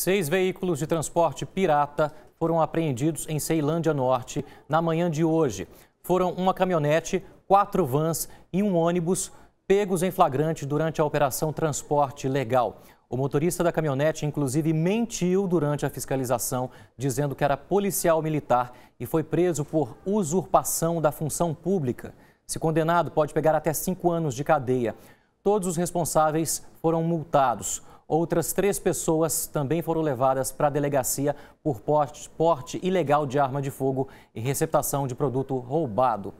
Seis veículos de transporte pirata foram apreendidos em Ceilândia Norte na manhã de hoje. Foram uma caminhonete, quatro vans e um ônibus pegos em flagrante durante a operação Transporte Legal. O motorista da caminhonete, inclusive, mentiu durante a fiscalização, dizendo que era policial militar e foi preso por usurpação da função pública. Se condenado, pode pegar até cinco anos de cadeia. Todos os responsáveis foram multados. Outras três pessoas também foram levadas para a delegacia por porte, porte ilegal de arma de fogo e receptação de produto roubado.